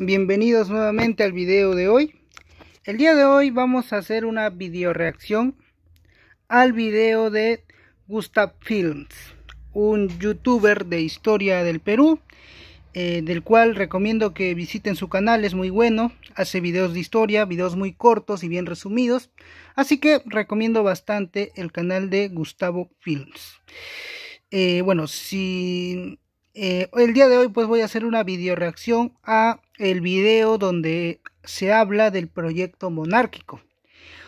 bienvenidos nuevamente al video de hoy. El día de hoy vamos a hacer una video reacción al video de Gustav Films, un youtuber de historia del Perú, eh, del cual recomiendo que visiten su canal, es muy bueno, hace videos de historia, videos muy cortos y bien resumidos, así que recomiendo bastante el canal de Gustavo Films. Eh, bueno, si eh, el día de hoy pues voy a hacer una video reacción a el video donde se habla del proyecto monárquico.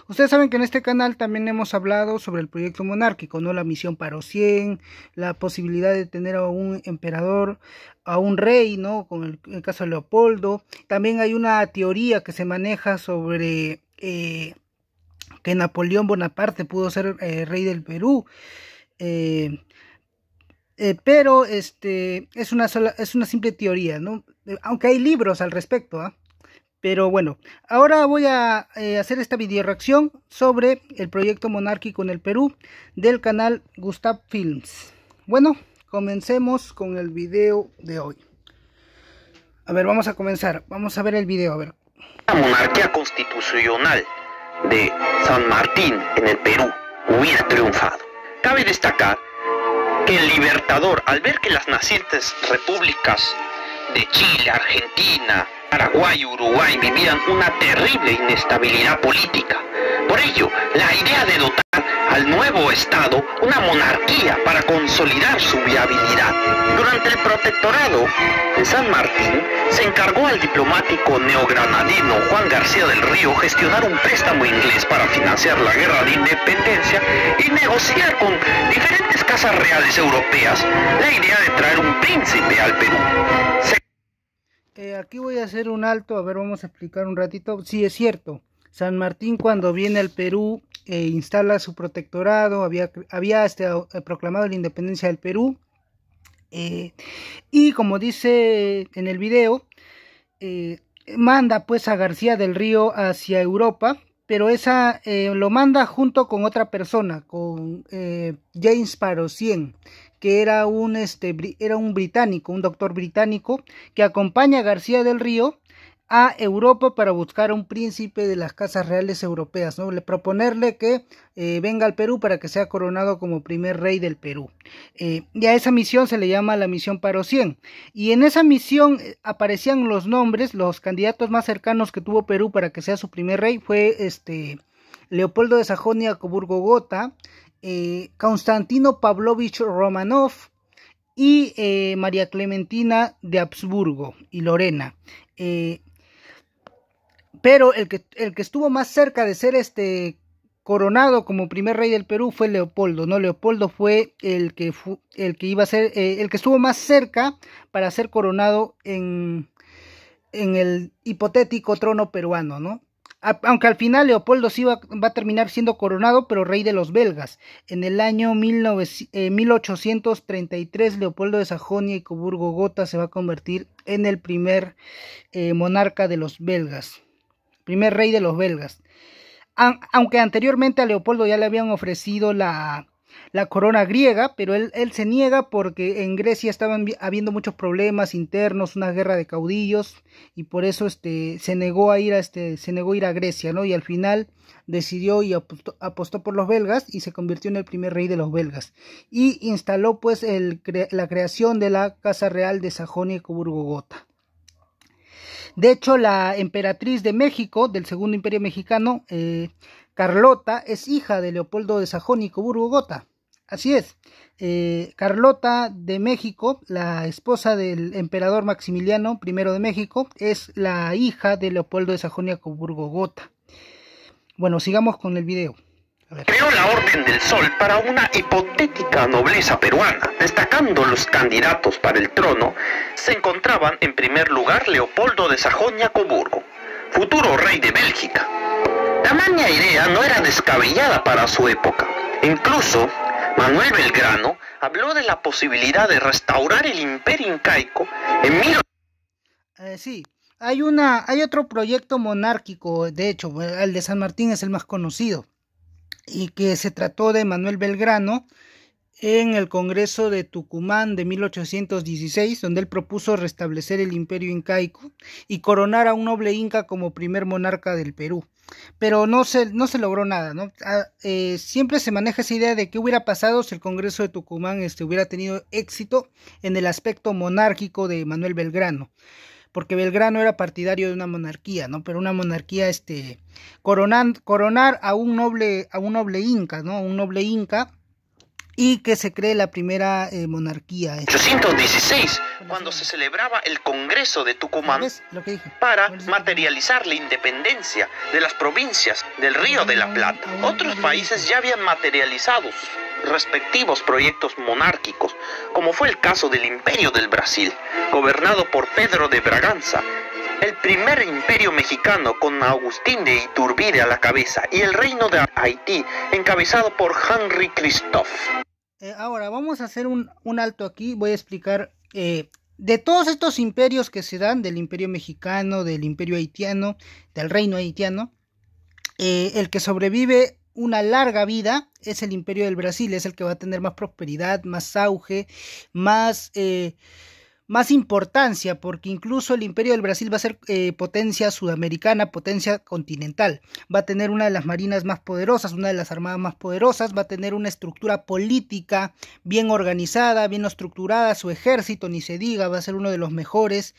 Ustedes saben que en este canal también hemos hablado sobre el proyecto monárquico, ¿no? La misión para 100, la posibilidad de tener a un emperador, a un rey, ¿no? Con el, caso de Leopoldo. También hay una teoría que se maneja sobre eh, que Napoleón Bonaparte pudo ser eh, rey del Perú. Eh, pero este, es, una es una simple teoría, ¿no? Eh, aunque hay libros al respecto. ¿ah? Pero bueno, ahora voy a eh, hacer esta video reacción sobre el proyecto monárquico en el Perú del canal Gustav Films. Bueno, comencemos con el video de hoy. A ver, vamos a comenzar. Vamos a ver el video, a ver. La monarquía constitucional de San Martín en el Perú hubiera triunfado. Cabe destacar que el libertador, al ver que las nacientes repúblicas de Chile, Argentina, Paraguay y Uruguay vivían una terrible inestabilidad política, por ello, la idea de dotar al nuevo Estado una monarquía para consolidar su viabilidad. Durante el protectorado de San Martín, se encargó al diplomático neogranadino Juan García del Río gestionar un préstamo inglés para financiar la guerra de independencia y negociar con diferentes casas reales europeas la idea de traer un príncipe al Perú. Eh, aquí voy a hacer un alto, a ver, vamos a explicar un ratito. Sí, es cierto. San Martín cuando viene al Perú e instala su protectorado, había, había este, eh, proclamado la independencia del Perú. Eh, y como dice en el video, eh, manda pues a García del Río hacia Europa, pero esa lo manda junto con otra persona, con James Parosien que era un, este, era un británico, un doctor británico, que acompaña a García del Río a Europa para buscar a un príncipe de las casas reales europeas, ¿no? proponerle que eh, venga al Perú para que sea coronado como primer rey del Perú. Eh, y a esa misión se le llama la misión Paro 100. Y en esa misión eh, aparecían los nombres, los candidatos más cercanos que tuvo Perú para que sea su primer rey fue este Leopoldo de Sajonia Coburgo Gotha, Constantino Pavlovich Romanov y María Clementina de Habsburgo y Lorena. Pero el que, el que estuvo más cerca de ser este coronado como primer rey del Perú fue Leopoldo, ¿no? Leopoldo fue el que, el que iba a ser, eh, el que estuvo más cerca para ser coronado en, el hipotético trono peruano, ¿no? aunque al final Leopoldo sí va, a terminar siendo coronado, pero rey de los belgas. En el año 1833, eh, Leopoldo de Sajonia y Coburgo-Gotha se va a convertir en el primer eh, monarca de los belgas primer rey de los belgas. aunque anteriormente a Leopoldo ya le habían ofrecido la, corona griega, pero él, se niega porque en Grecia estaban habiendo muchos problemas internos, una guerra de caudillos, y por eso este, se negó a ir a este, se negó a ir a Grecia, ¿no? Y al final decidió y apostó, por los belgas y se convirtió en el primer rey de los belgas. Y instaló pues la creación de la Casa Real de Sajonia-Coburgo-Gotha. De hecho, la emperatriz de México, del Segundo Imperio Mexicano, eh, Carlota, es hija de Leopoldo de Sajón y Coburgo-Gotha. Así es, eh, Carlota de México, la esposa del emperador Maximiliano I de México, es la hija de Leopoldo de sajonia coburgo Gota. Bueno, sigamos con el video. Creó la Orden del Sol para una hipotética nobleza peruana. Destacando los candidatos para el trono, se encontraban en primer lugar Leopoldo de Sajonia-Coburgo, futuro rey de Bélgica. La maña idea no era descabellada para su época. Incluso, Manuel Belgrano habló de la posibilidad de restaurar el imperio incaico en mil... Eh, sí, hay, una, hay otro proyecto monárquico, de hecho, el de San Martín es el más conocido y que se trató de Manuel Belgrano en el Congreso de Tucumán de 1816, donde él propuso restablecer el imperio incaico y coronar a un noble inca como primer monarca del Perú. Pero no se, no se logró nada, ¿no? Ah, eh, siempre se maneja esa idea de qué hubiera pasado si el Congreso de Tucumán este, hubiera tenido éxito en el aspecto monárquico de Manuel Belgrano porque Belgrano era partidario de una monarquía, ¿no? Pero una monarquía, este, coronar a un noble, a un noble inca, ¿no? Un noble inca y que se cree la primera eh, monarquía. 816 este cuando se celebraba el Congreso de Tucumán para materializar la independencia de las provincias del Río de la Plata. Otros países ya habían materializado respectivos proyectos monárquicos, como fue el caso del Imperio del Brasil, gobernado por Pedro de Braganza, el primer imperio mexicano con Agustín de Iturbide a la cabeza y el reino de Haití encabezado por Henry Christophe. Eh, ahora vamos a hacer un, alto aquí, voy a explicar eh, de todos estos imperios que se dan, del imperio mexicano, del imperio haitiano, del reino haitiano, eh, el que sobrevive una larga vida es el imperio del Brasil, es el que va a tener más prosperidad, más auge, más... Eh, más importancia, porque incluso el imperio del Brasil va a ser eh, potencia sudamericana, potencia continental, va a tener una de las marinas más poderosas, una de las armadas más poderosas, va a tener una estructura política bien organizada, bien estructurada, su ejército, ni se diga, va a ser uno de los mejores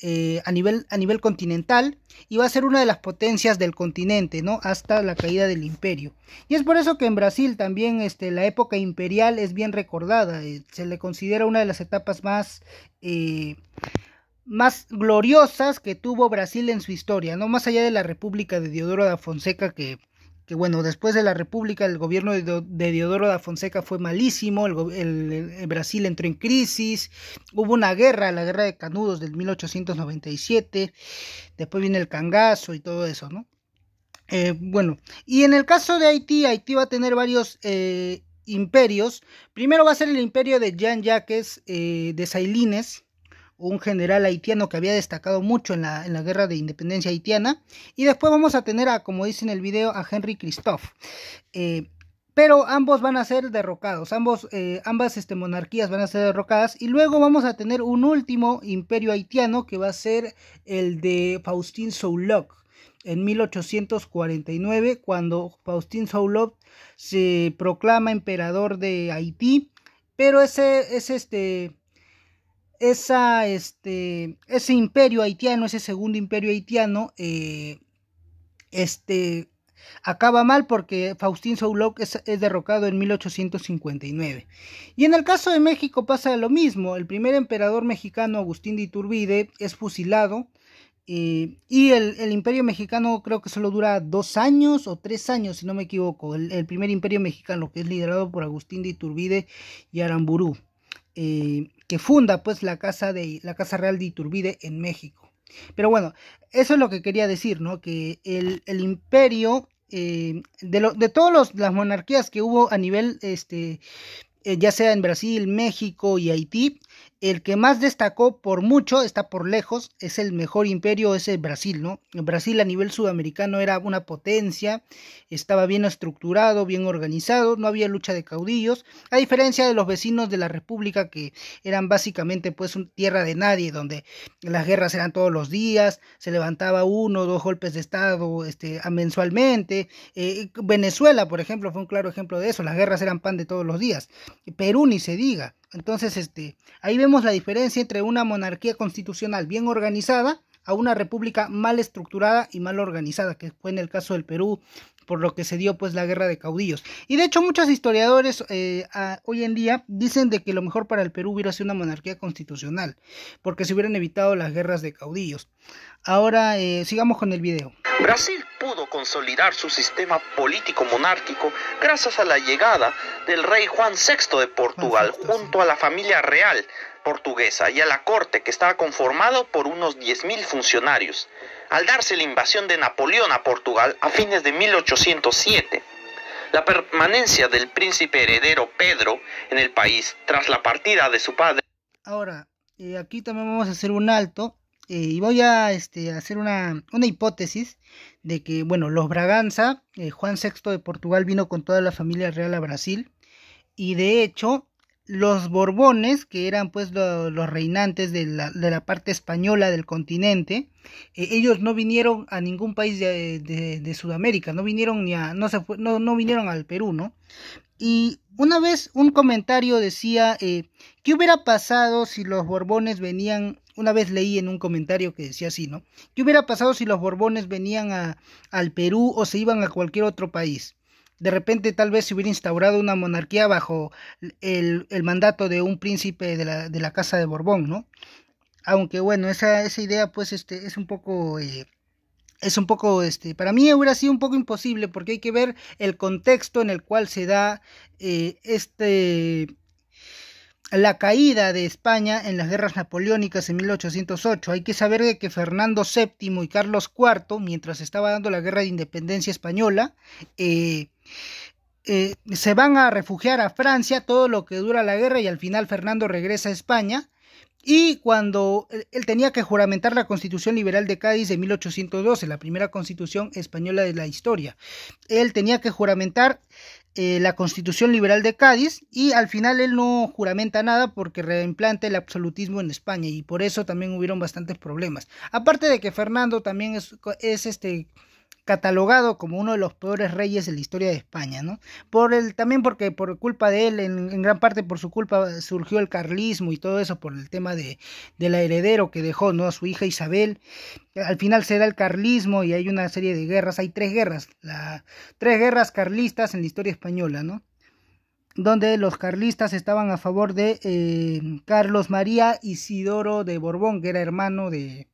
eh, a, nivel, a nivel continental y va a ser una de las potencias del continente, ¿no? Hasta la caída del imperio. Y es por eso que en Brasil también este, la época imperial es bien recordada, eh, se le considera una de las etapas más... Eh, más gloriosas que tuvo Brasil en su historia, no más allá de la República de Diodoro da Fonseca que que bueno, después de la República el gobierno de Diodoro da Fonseca fue malísimo, el, Brasil entró en crisis, hubo una guerra, la guerra de Canudos del 1897, después viene el cangazo y todo eso, ¿no? Eh, bueno, y en el caso de Haití, Haití va a tener varios eh, imperios. Primero va a ser el imperio de Jean Jacques eh, de Sailines, un general haitiano que había destacado mucho en la, guerra de independencia haitiana. Y después vamos a tener a, como dice en el video, a Henry Christophe. Eh, pero ambos van a ser derrocados, ambos, eh, ambas este, monarquías van a ser derrocadas y luego vamos a tener un último imperio haitiano que va a ser el de Faustin Soulog en 1849 cuando Faustin Soulog se proclama emperador de Haití, pero ese, es este, esa, este, ese imperio haitiano, ese segundo imperio haitiano, eh, este, acaba mal porque Faustín Souloc es, derrocado en 1859. Y en el caso de México pasa lo mismo. El primer emperador mexicano, Agustín de Iturbide, es fusilado. Eh, y el, imperio mexicano creo que solo dura dos años o tres años, si no me equivoco. El, el primer imperio mexicano que es liderado por Agustín de Iturbide y Aramburú. Eh, que funda pues la casa, de, la casa Real de Iturbide en México. Pero bueno, eso es lo que quería decir, ¿no? Que el, imperio, eh, de, lo, de todas las monarquías que hubo a nivel, este, eh, ya sea en Brasil, México y Haití, el que más destacó por mucho, está por lejos, es el mejor imperio, es el Brasil, ¿no? Brasil a nivel sudamericano era una potencia, estaba bien estructurado, bien organizado, no había lucha de caudillos, a diferencia de los vecinos de la República que eran básicamente pues tierra de nadie, donde las guerras eran todos los días, se levantaba uno o dos golpes de Estado este, mensualmente. Eh, Venezuela, por ejemplo, fue un claro ejemplo de eso, las guerras eran pan de todos los días. Perú ni se diga, entonces, este, ahí vemos la diferencia entre una monarquía constitucional bien organizada a una república mal estructurada y mal organizada, que fue en el caso del Perú, por lo que se dio pues la guerra de caudillos. Y de hecho muchos historiadores eh, hoy en día dicen de que lo mejor para el Perú hubiera sido una monarquía constitucional, porque se hubieran evitado las guerras de caudillos. Ahora eh, sigamos con el video pudo consolidar su sistema político monárquico gracias a la llegada del rey Juan VI de Portugal junto a la familia real portuguesa y a la corte que estaba conformado por unos 10.000 funcionarios, al darse la invasión de Napoleón a Portugal a fines de 1807. La permanencia del príncipe heredero Pedro en el país tras la partida de su padre. Ahora, y eh, aquí también vamos a hacer un alto eh, y voy a este, hacer una, hipótesis de que, bueno, los Braganza, eh, Juan VI de Portugal vino con toda la familia real a Brasil. Y de hecho, los Borbones, que eran pues los reinantes de la, parte española del continente, eh, ellos no vinieron a ningún país de, Sudamérica, no vinieron ni a, no, se no, vinieron al Perú, ¿no? Y una vez un comentario decía, ¿qué hubiera pasado si los Borbones venían una vez leí en un comentario que decía así, ¿no? ¿Qué hubiera pasado si los Borbones venían al Perú o se iban a cualquier otro país? De repente tal vez se hubiera instaurado una monarquía bajo el, mandato de un príncipe de la, Casa de Borbón, ¿no? Aunque bueno, esa, esa idea pues este, es un poco... Eh, es un poco, este, para mí hubiera sido un poco imposible porque hay que ver el contexto en el cual se da eh, este, la caída de España en las guerras napoleónicas en 1808. Hay que saber que Fernando VII y Carlos IV, mientras estaba dando la guerra de independencia española, eh, eh, se van a refugiar a Francia todo lo que dura la guerra y al final Fernando regresa a España. Y cuando eh, él tenía que juramentar la Constitución Liberal de Cádiz de 1812, la primera constitución española de la historia, él tenía que juramentar eh, la Constitución Liberal de Cádiz y al final él no juramenta nada porque reimplante el absolutismo en España y por eso también hubieron bastantes problemas. Aparte de que Fernando también es este catalogado como uno de los peores reyes en la historia de España, ¿no? Por también porque por culpa de él, en, gran parte por su culpa, surgió el carlismo y todo eso por el tema de, la heredero que dejó, ¿no? A su hija Isabel. Al final se da el carlismo y hay una serie de guerras, hay tres guerras, tres guerras carlistas en la historia española, ¿no? donde los carlistas estaban a favor de eh, Carlos María Isidoro de Borbón, que era hermano de,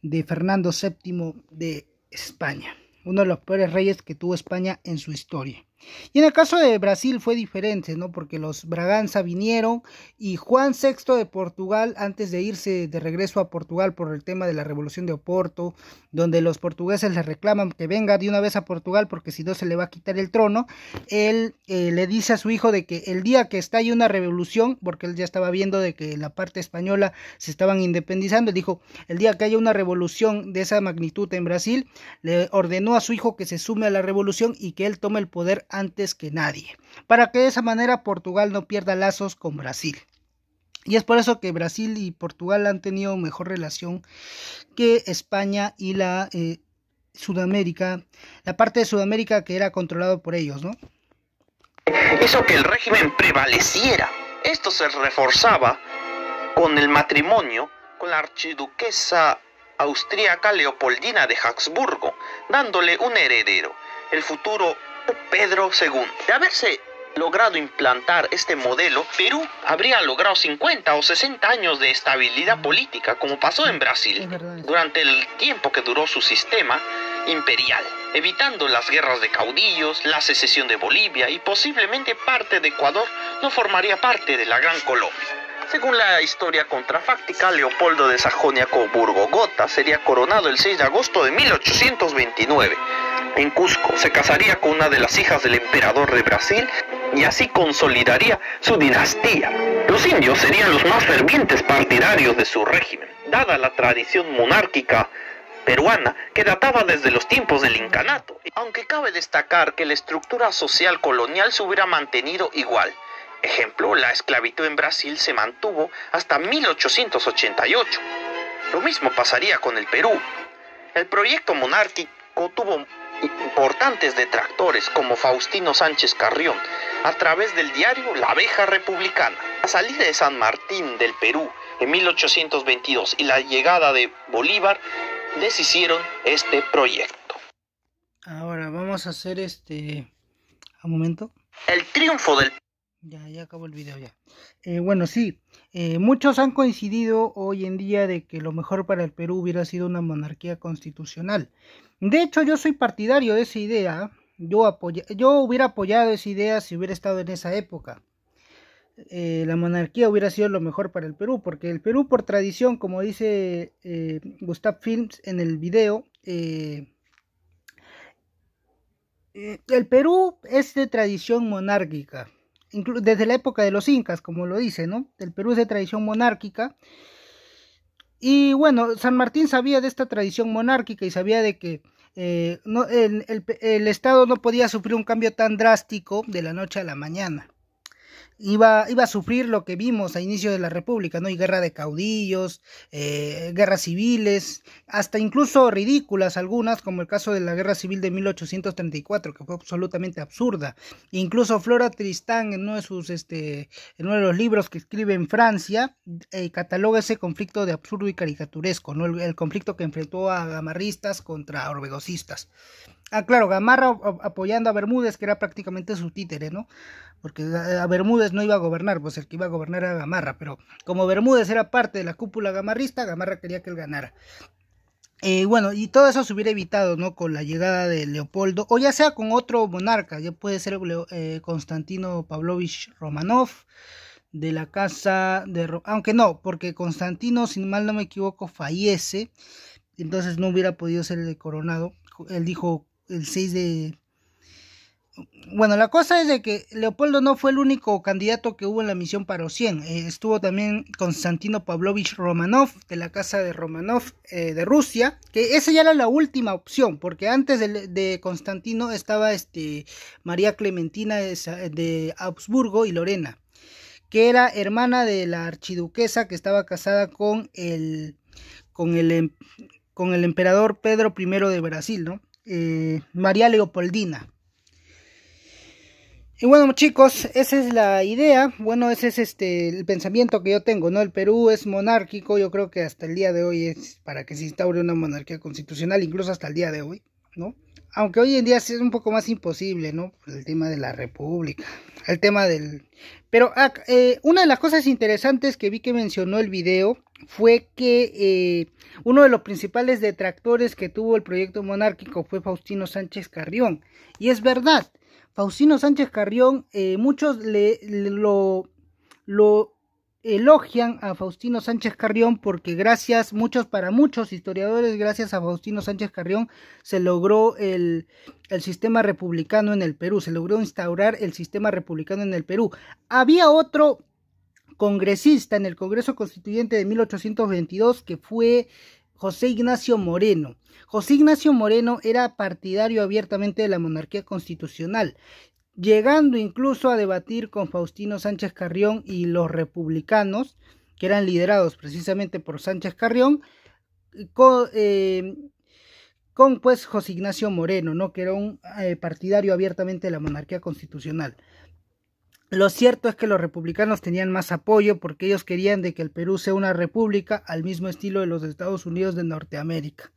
de Fernando VII de España uno de los peores reyes que tuvo España en su historia. Y en el caso de Brasil fue diferente, ¿no? Porque los Braganza vinieron y Juan VI de Portugal, antes de irse de regreso a Portugal por el tema de la revolución de Oporto, donde los portugueses le reclaman que venga de una vez a Portugal porque si no se le va a quitar el trono, él eh, le dice a su hijo de que el día que estalle una revolución, porque él ya estaba viendo de que la parte española se estaban independizando, dijo, el día que haya una revolución de esa magnitud en Brasil, le ordenó a su hijo que se sume a la revolución y que él tome el poder antes que nadie, para que de esa manera Portugal no pierda lazos con Brasil. Y es por eso que Brasil y Portugal han tenido mejor relación que España y la eh, Sudamérica, la parte de Sudamérica que era controlado por ellos, ¿no? Hizo que el régimen prevaleciera. Esto se reforzaba con el matrimonio con la archiduquesa austríaca Leopoldina de Habsburgo, dándole un heredero, el futuro Pedro II. De haberse logrado implantar este modelo, Perú habría logrado 50 o 60 años de estabilidad política, como pasó en Brasil, durante el tiempo que duró su sistema imperial, evitando las guerras de caudillos, la secesión de Bolivia y posiblemente parte de Ecuador no formaría parte de la Gran Colombia. Según la historia contrafáctica, Leopoldo de Sajonia-Coburgo-Gotha sería coronado el 6 de agosto de 1829 en Cusco. Se casaría con una de las hijas del emperador de Brasil y así consolidaría su dinastía. Los indios serían los más fervientes partidarios de su régimen, dada la tradición monárquica peruana que databa desde los tiempos del incanato, aunque cabe destacar que la estructura social colonial se hubiera mantenido igual. Ejemplo, la esclavitud en Brasil se mantuvo hasta 1888. Lo mismo pasaría con el Perú. El proyecto monárquico tuvo importantes detractores como Faustino Sánchez Carrión a través del diario La Abeja Republicana. La salida de San Martín del Perú en 1822 y la llegada de Bolívar deshicieron este proyecto. Ahora vamos a hacer este... Un momento. El triunfo del... Ya, ya acabó el video ya. Eh, bueno, sí, eh, muchos han coincidido hoy en día de que lo mejor para el Perú hubiera sido una monarquía constitucional. De hecho, yo soy partidario de esa idea. Yo, yo hubiera apoyado esa idea si hubiera estado en esa época. Eh, la monarquía hubiera sido lo mejor para el Perú, porque el Perú por tradición, como dice eh, Gustav Films en el video, eh, eh, el Perú es de tradición monárquica, desde la época de los incas, como lo dice, ¿no? El Perú es de tradición monárquica y bueno, San Martín sabía de esta tradición monárquica y sabía de que eh, el Estado no podía sufrir un cambio tan drástico de la noche a la mañana iba, iba a sufrir lo que vimos a inicio de la República, ¿no? Y guerra de caudillos, eh, guerras civiles, hasta incluso ridículas algunas, como el caso de la guerra civil de 1834, que fue absolutamente absurda. Incluso Flora Tristán, en uno de sus, este, en uno de los libros que escribe en Francia, eh, cataloga ese conflicto de absurdo y caricaturesco, ¿no? El, conflicto que enfrentó a gamarristas contra orbegosistas Ah, claro, Gamarra apoyando a Bermúdez, que era prácticamente su títere, ¿no? Porque a Bermúdez no iba a gobernar, pues el que iba a gobernar era Gamarra, pero como Bermúdez era parte de la cúpula gamarrista, Gamarra quería que él ganara. Eh, bueno, y todo eso se hubiera evitado, ¿no? Con la llegada de Leopoldo, o ya sea con otro monarca, ya puede ser eh, Constantino Pavlovich Romanov, de la casa de... Aunque no, porque Constantino, si mal no me equivoco, fallece, entonces no hubiera podido ser el coronado. Él dijo el 6 de... Bueno, la cosa es de que Leopoldo no fue el único candidato que hubo en la misión para Ocien eh, estuvo también Constantino Pavlovich Romanov, de la casa de Romanov eh, de Rusia, que esa ya era la última opción, porque antes de, Constantino estaba este, María Clementina de, Augsburgo y Lorena, que era hermana de la archiduquesa que estaba casada con el, con el, em, con el emperador Pedro I de Brasil, ¿no? Mm, María Leopoldina. Y bueno chicos, esa es la idea, bueno ese es este el pensamiento que yo tengo, ¿no? El Perú es monárquico, yo creo que hasta el día de hoy es para que se instaure una monarquía constitucional, incluso hasta el día de hoy, ¿no? aunque hoy en día es un poco más imposible, ¿no? el tema de la República, el tema del... Pero eh, una de las cosas interesantes que vi que mencionó el video fue que eh, uno de los principales detractores que tuvo el proyecto monárquico fue Faustino Sánchez Carrión. Y es verdad, Faustino Sánchez Carrión, eh, muchos le, lo, lo elogian a Faustino Sánchez Carrión porque gracias, muchos para muchos historiadores, gracias a Faustino Sánchez Carrión se logró el, el sistema republicano en el Perú, se logró instaurar el sistema republicano en el Perú. Había otro congresista en el Congreso Constituyente de 1822 que fue José Ignacio Moreno. José Ignacio Moreno era partidario abiertamente de la monarquía constitucional llegando incluso a debatir con Faustino Sánchez Carrión y los republicanos, que eran liderados precisamente por Sánchez Carrión, eh, con, pues José Ignacio Moreno, ¿no? que era un eh, partidario abiertamente de la monarquía constitucional. Lo cierto es que los republicanos tenían más apoyo porque ellos querían de que el Perú sea una república al mismo estilo de los Estados Unidos de Norteamérica.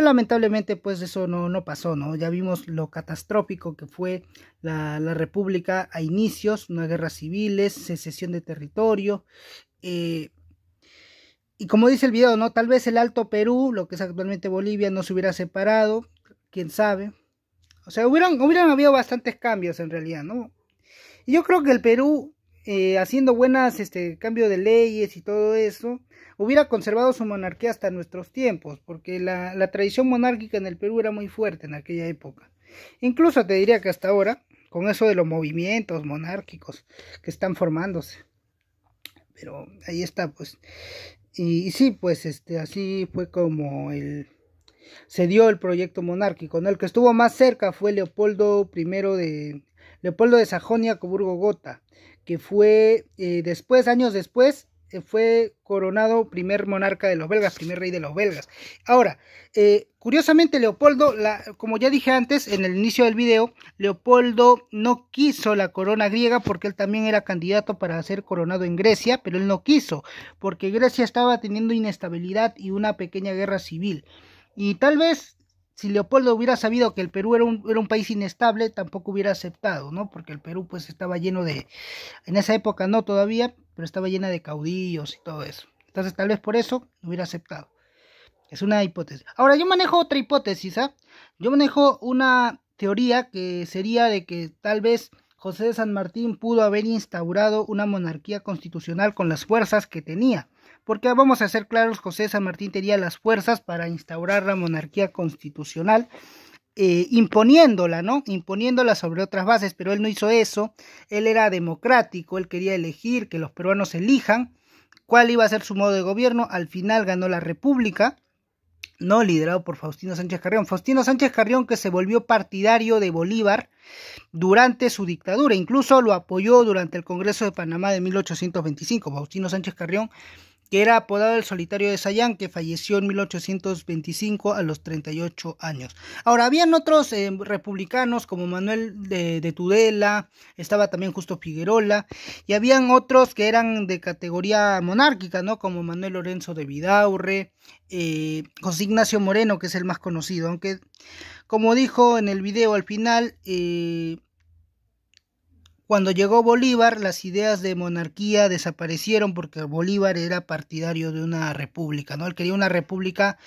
Pues, lamentablemente pues eso no, pasó, ¿no? Ya vimos lo catastrófico que fue la, República a inicios, una guerra civiles, secesión de territorio. Eh, y como dice el video, ¿no? Tal vez el Alto Perú, lo que es actualmente Bolivia, no se hubiera separado, quién sabe. O sea, hubieran, hubieran habido bastantes cambios en realidad, ¿no? Y yo creo que el Perú eh, haciendo buenas este cambio de leyes y todo eso, hubiera conservado su monarquía hasta nuestros tiempos, porque la, la tradición monárquica en el Perú era muy fuerte en aquella época. Incluso te diría que hasta ahora, con eso de los movimientos monárquicos que están formándose. Pero ahí está, pues. Y, sí, pues este, así fue como el, se dio el proyecto monárquico. El que estuvo más cerca fue Leopoldo I de Leopoldo de Sajonia-Coburgo-Gotha, que fue eh, después, años después, eh, fue coronado primer monarca de los belgas, primer rey de los belgas. Ahora, eh, curiosamente Leopoldo, la, como ya dije antes en el inicio del video, Leopoldo no quiso la corona griega porque él también era candidato para ser coronado en Grecia, pero él no quiso porque Grecia estaba teniendo inestabilidad y una pequeña guerra civil. Y tal vez si Leopoldo hubiera sabido que el Perú era un, país inestable, tampoco hubiera aceptado, ¿no? Porque el Perú pues estaba lleno de, en esa época no todavía, pero estaba llena de caudillos y todo eso. Entonces tal vez por eso hubiera aceptado. Es una hipótesis. Ahora yo manejo otra hipótesis, ¿ah? Yo manejo una teoría que sería de que tal vez José de San Martín pudo haber instaurado una monarquía constitucional con las fuerzas que tenía porque vamos a ser claros, José San Martín tenía las fuerzas para instaurar la monarquía constitucional, eh, imponiéndola, ¿no? Imponiéndola sobre otras bases, pero él no hizo eso, él era democrático, él quería elegir que los peruanos elijan cuál iba a ser su modo de gobierno, al final ganó la República, ¿no? Liderado por Faustino Sánchez Carrión. Faustino Sánchez Carrión que se volvió partidario de Bolívar durante su dictadura, incluso lo apoyó durante el Congreso de Panamá de 1825. Faustino Sánchez Carrión que era apodado el solitario de Sayán, que falleció en 1825 a los 38 años. Ahora, habían otros eh, republicanos como Manuel de, Tudela, estaba también Justo Figuerola, y habían otros que eran de categoría monárquica, ¿no? Como Manuel Lorenzo de Vidaurre, eh, José Ignacio Moreno, que es el más conocido, aunque, como dijo en el video al final, eh, cuando llegó Bolívar, las ideas de monarquía desaparecieron porque Bolívar era partidario de una república, ¿no? Él quería una república,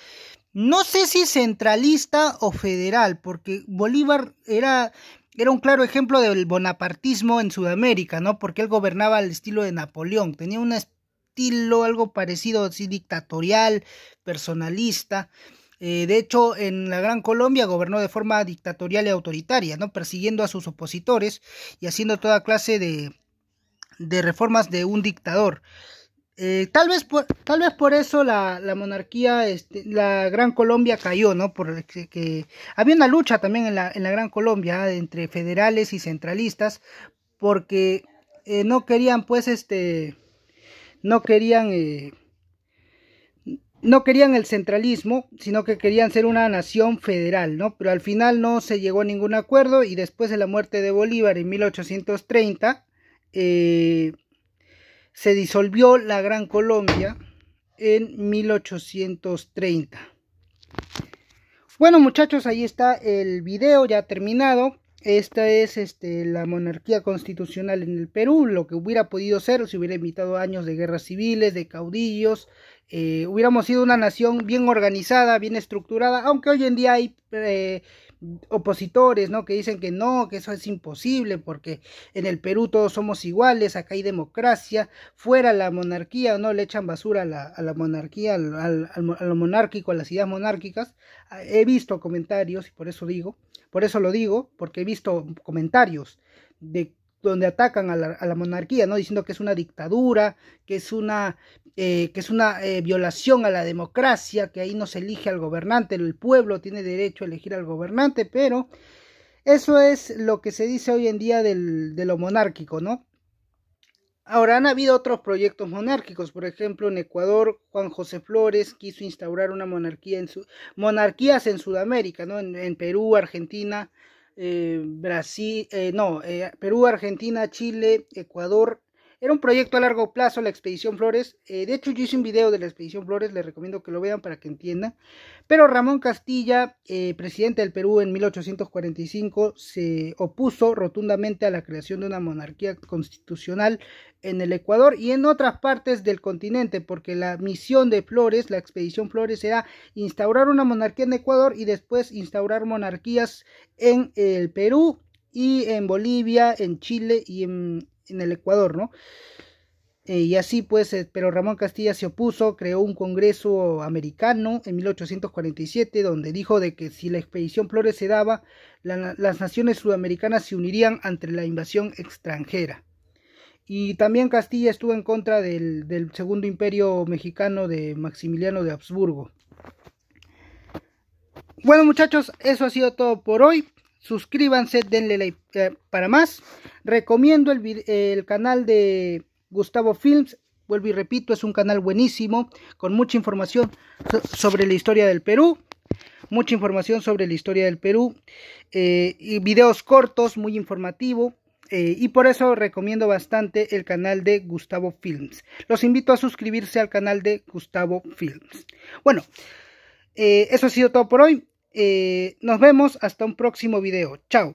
no sé si centralista o federal, porque Bolívar era, era un claro ejemplo del bonapartismo en Sudamérica, ¿no? Porque él gobernaba al estilo de Napoleón, tenía un estilo algo parecido, así dictatorial, personalista. Eh, de hecho, en la Gran Colombia gobernó de forma dictatorial y autoritaria, ¿no? persiguiendo a sus opositores y haciendo toda clase de, de reformas de un dictador. Eh, tal, vez por, tal vez por eso la, monarquía, este, la Gran Colombia cayó, ¿no? por que, había una lucha también en la, Gran Colombia entre federales y centralistas, porque eh, no querían, pues, este, no querían no querían el centralismo, sino que querían ser una nación federal, ¿no? Pero al final no se llegó a ningún acuerdo y después de la muerte de Bolívar en 1830, eh, se disolvió la Gran Colombia en 1830. Bueno muchachos, ahí está el video ya terminado. Esta es este, la monarquía constitucional en el Perú, lo que hubiera podido ser si hubiera evitado años de guerras civiles, de caudillos, eh, hubiéramos sido una nación bien organizada, bien estructurada, aunque hoy en día hay eh, opositores, ¿no? Que dicen que no, que eso es imposible porque en el Perú todos somos iguales, acá hay democracia, fuera la monarquía, ¿no? Le echan basura a la, monarquía, a lo monárquico, a las ideas monárquicas. Ah, he visto comentarios y por eso digo. Por eso lo digo, porque he visto comentarios de donde atacan a la, monarquía, ¿no? Diciendo que es una dictadura, que es una, eh, que es una eh, violación a la democracia, que ahí no se elige al gobernante, el pueblo tiene derecho a elegir al gobernante, pero eso es lo que se dice hoy en día de lo monárquico, ¿no? Ahora han habido otros proyectos monárquicos, por ejemplo en Ecuador Juan José Flores quiso instaurar una monarquía en su, monarquías en Sudamérica, ¿no? en, Perú, Argentina, eh, Brasil, eh, no, eh, Perú, Argentina, Chile, Ecuador, era un proyecto a largo plazo la Expedición Flores. Eh, de hecho, yo hice un video de la Expedición Flores, les recomiendo que lo vean para que entiendan. Pero Ramón Castilla, eh, presidente del Perú en 1845, se opuso rotundamente a la creación de una monarquía constitucional en el Ecuador y en otras partes del continente, porque la misión de Flores, la Expedición Flores, era instaurar una monarquía en Ecuador y después instaurar monarquías en el Perú y en Bolivia, en Chile y en en el Ecuador, ¿no? Eh, y así pues, eh, pero Ramón Castilla se opuso, creó un Congreso americano en 1847 donde dijo de que si la expedición Flores se daba, las naciones sudamericanas se unirían ante la invasión extranjera. Y también Castilla estuvo en contra del, del segundo imperio mexicano de Maximiliano de Habsburgo. Bueno muchachos, eso ha sido todo por hoy suscríbanse, denle like eh, para más. Recomiendo el, canal de Gustavo Films, vuelvo y repito, es un canal buenísimo, con mucha información sobre la historia del Perú, mucha información sobre la historia del Perú, eh, y videos cortos, muy informativo. Eh, y por eso recomiendo bastante el canal de Gustavo Films. Los invito a suscribirse al canal de Gustavo Films. Bueno, eso ha sido todo por hoy. Eh, nos vemos hasta un próximo video. Chao.